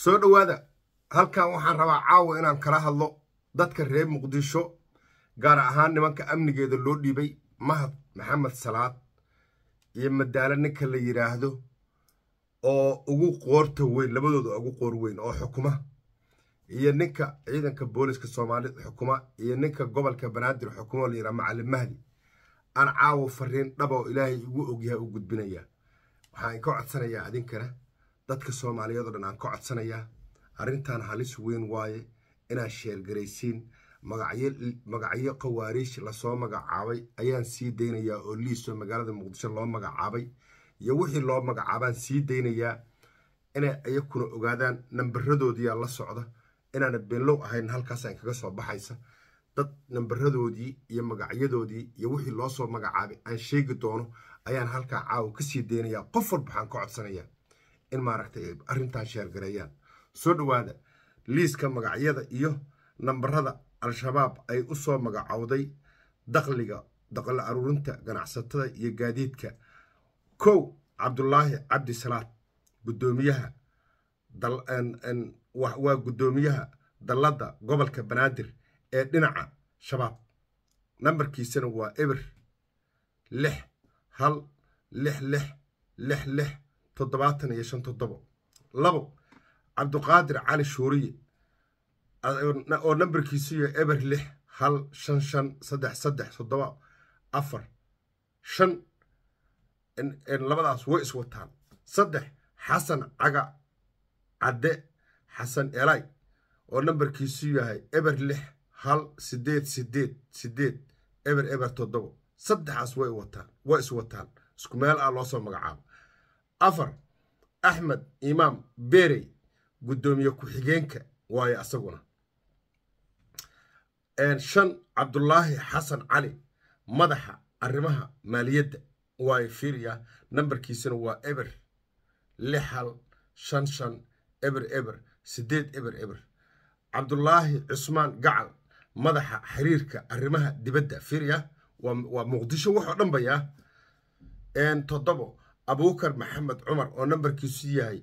soo dhowaada halkan waxaan rabaa caawa inaan kala hadlo dadka reer muqdisho gaar ahaan nimanka amnigeeda loo dhiibay mahad maxamed salaad iyo madaalo ninka la yidhaahdo oo ugu qoorta weyn labadooda ugu qoor weyn oo xukuma iyo ninka ciidanka booliska soomaali xukuma iyo ninka gobolka banaadir xukuma oo la yidhaha macalin mahdi aan caawa fariin dhaba oo ilaahay igu ogyahay u gudbinaya waxaan ka codsanayaa adinkana dadka soomaaliyeed oo dhan aan ka codsanayaa arrintan halis weyn waaye inaad sheergaraysiin magacyo khawaariij lasoo magacaabay ayaan sii daynayaa oo liiso magaalada muqdisho loo magacaabay iyo wixii loo magacaabaan sii daynayaa inay ayakuna ogaadaan nambaradoodiia la socda inaana beenlow ahayn halkaasaan kaga soo baxaysa dad nambaradoodii iyo magacyadoodii iyo wixii loosoo magacaabay aan sheegi doono ayaan halkaa caawa kasii daynaya qof walba waxaan ka codsanaya in maaragtay arrintan sheergareeyaan soo dhawaada liiska magacyada iyo nambarada al-shabaab ay usoo magacowday dakhliga daqli aruurinta ganacsatada iyo gaadiidka kow cabdulaahi cabdi salaad gudoomiyaha waa guddoomiyaha dalladda gobolka banaadir ee dhinaca shabaab nambarkiisana waa eber lix hal lix lix lix lix toddobaatan iyo shan toddobo labo cabduqaadir cali shuuriye oo nambarkiisiyo eber lix hal shan shan saddex saddex toddoba afar shan labadaas way iswataan saddex xasan caga cadde xasan elay oo nambarkiisu yahay eber lix hal sideed sideed sideed eber eber toddobo saddexaas way wataan way iswataan isku meel ah loo soo magacaabo afar axmed imaam berey guddoomiye ku-xigeenka waayo asaguna shan cabdulaahi xasan cali madaxa arrimaha maaliyadda waayo fiiriya nambarkiisana waa eber lix hal shan shan eber eber sideed eber eber cabdulaahi cusmaan gacal madaxa xiriirka arrimaha dibadda fiiriya waa muqdisho waxoo dhanbayaa toddobo abubakar maxamed cumar oo nambarkiisu yahay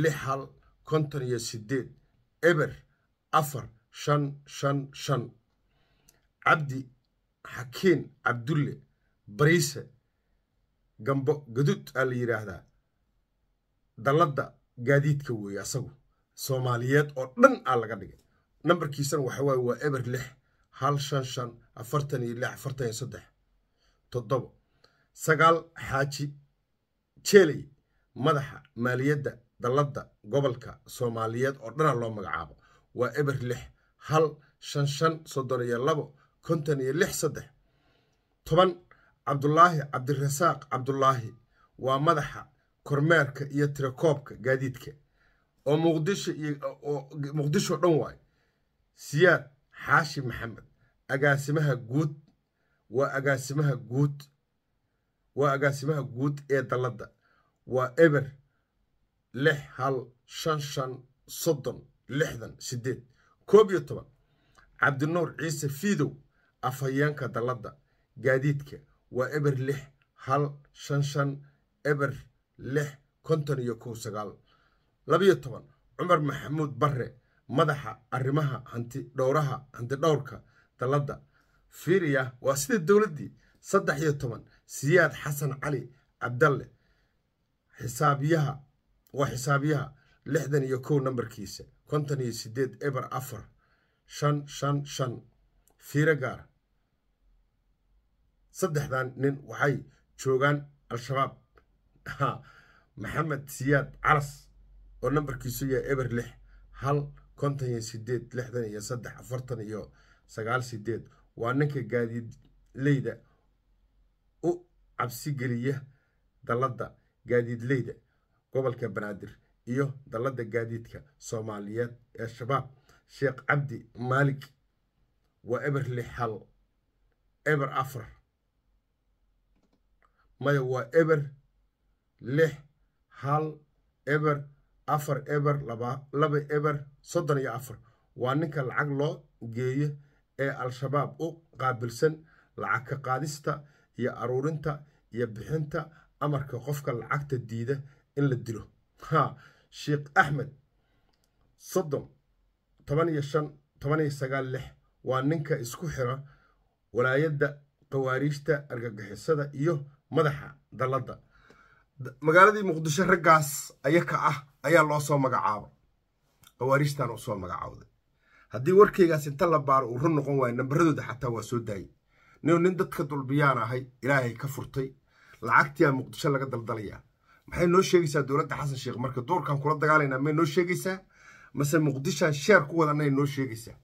lix hal konton iyo sideed eber afar shan shan shan cabdi xakiin cabdulle bariise gambo gadud aa la yidhaahdaa dalladda gaadiidka weeye asagu soomaaliyeed oo dhan aa laga dhigay nambarkiisana waxa waaye waa eber lix hal shan shan afartan iyo lix afartan iyo saddex toddoba sagaal xaaji jeley madaxa maaliyadda dalladda gobolka soomaaliyeed oo dhana loo magacaabo waa eber lix hal shan shan soddon iyo labo konton iyo lix saddex toban cabdulaahi cabdirasaaq cabdulaahi waa madaxa kormeerka iyo tirakoobka gaadiidka oo muqdisho muqdisho dhan waayo siyaad xaashi maxamed agaasimaha guud waa agaasimaha guud waa agaasimaha guud ee dalladda waa eber lix hal shan shan soddon lixdan sideed koob iyo toban cabdinuur ciise fiidow afhayeenka dalladda gaadiidka waa eber lix hal shan shan eber lix konton iyo kow sagaal labiyo toban cumar maxamuud barre madaxa arrimaha hanti dhowraha hanti dhowrka dalladda fiiriya waa sida dowladdii saddex iyo toban siyaad xasan cali cabdalle xisaabyaha waa xisaabiyaha lixdan iyo kow nambarkiisa konton iyo sideed eber afar shan shan shan fiiro gaar saddexdan nin waxay joogaan al-shabaab maxamed siyaad caras oo nambarkiisu yahay eber lix hal kontan iyo sideed lixdan iyo saddex afartan iyo sagaal sideed waa ninka gaadiidleyda u cabsigeliya dalladda gaadiidleyda gobolka banaadir iyo dallada gaadiidka soomaaliyeed ee shabaab sheekh cabdi maalik waa eber lix hal eber afar maya waa eber lix hal eber afar eber laba laba eber soddon iyo afar waa ninka lacag loo geeyo ee al-shabaab u qaabilsan lacag ka qaadista iyo aruurinta iyo bixinta amarka qofka lacagta diida in la dilo ha sheekh axmed soddon toban iyo shan toban iyo sagaal lix waa ninka isku xira walaayadda qawaariijta argagixisada iyo madaxa dalladda magaaladii muqdisho raggaas ayaka ah ayaa loo soo magacaabay qawaariijtan usoo soo haddii warkeygaas inta la baaro uu run noqon waayo nambaradooda xataa waa soo daayay nin nin dadka dulbiyaan ahay ilaahay ka furtay lacagtiyaa muqdisho laga daldalaya maxay noo sheegaysaa dowladda xasan sheekh marka duurkaan kula dagaalaynaa may noo sheegaysaa mase muqdishaan sheer ku wadanay noo sheegaysaa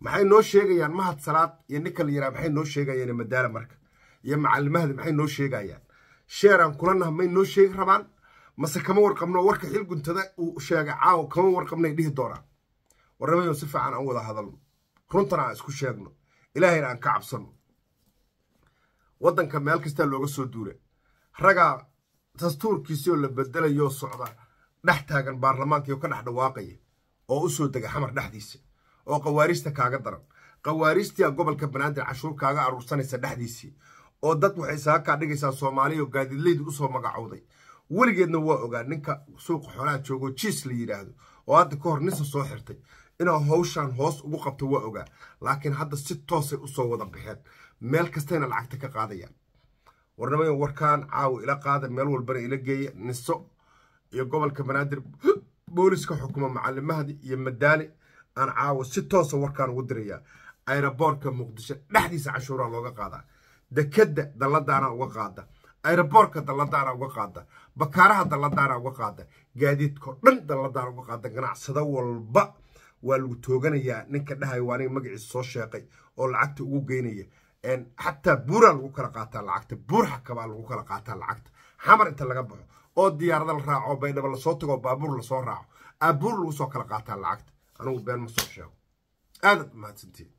maxay noo sheegayaan mahad salaad iyo ninka la yidhaha maxay noo sheegayaan madaala marka iyo macalimahda maxay noo sheegayaan sheeraan kulanaha may noo sheegi rabaan mase kama warqabno warka xilguntada uu sheegay caawo kama warqabnay dhihi doonaan warramayo si fiican aan wada hadalno runtana aan isku sheegno ilaahayna aan ka cabsanno wadanka meel kasta looga soo duula ragaa dastuurkiisioo la bedelayo socda dhex taagan baarlamaankiio ka dhex dhawaaqaya oo u soo dega xamar dhexdiisa oo kawaariista kaaga daran kawaariistia gobolka banaadir cashuur kaaga aruursanaysa dhexdiisii oo dad waxay isaga kaa dhigaysaa soomaaliya oo gaadiidleydu usoo magacowday weligeedna waa ogaa ninka suuqa xoolaha joogo jiis la yidhaahdo oo hadda ka hor ninsa soo xirtay inuu hawshan hoos ugu qabto waa ogaa laakiin hadda si toosay usoo wada baxeen meel kastayna lacagta ka qaadayaan warnamayan warkaan caawo ila qaada meel walbana ila geeya niso iyo gobolka banaadir booliska xukuma macalimahadi iyo madaane aan caawo si toosa warkaan ugu dirayaa ayraboorka muqdisho dhexdiisa cashuuraa looga qaadaa dekeda dalladaana uga qaada ayraboorka dalladaana uga qaada bakaaraha dalladaana uga qaada gaadiidkao dhan dalladaana uga qaada ganacsado walba waa lagu tooganayaa ninka dhahay waa nig magaciisa soo sheeqay oo lacagta ugu geynaya xataa buuraa lagu kala qaataa lacagta buur xakabaa lagu kala qaataa lacagta xamar inta laga baxo oo diyaarada la raaco baydhaba lasoo tago baabuur lasoo raaco aabuur lagu soo kala qaataa lacagta anugu been ma soo sheego aadaad mahadsantiin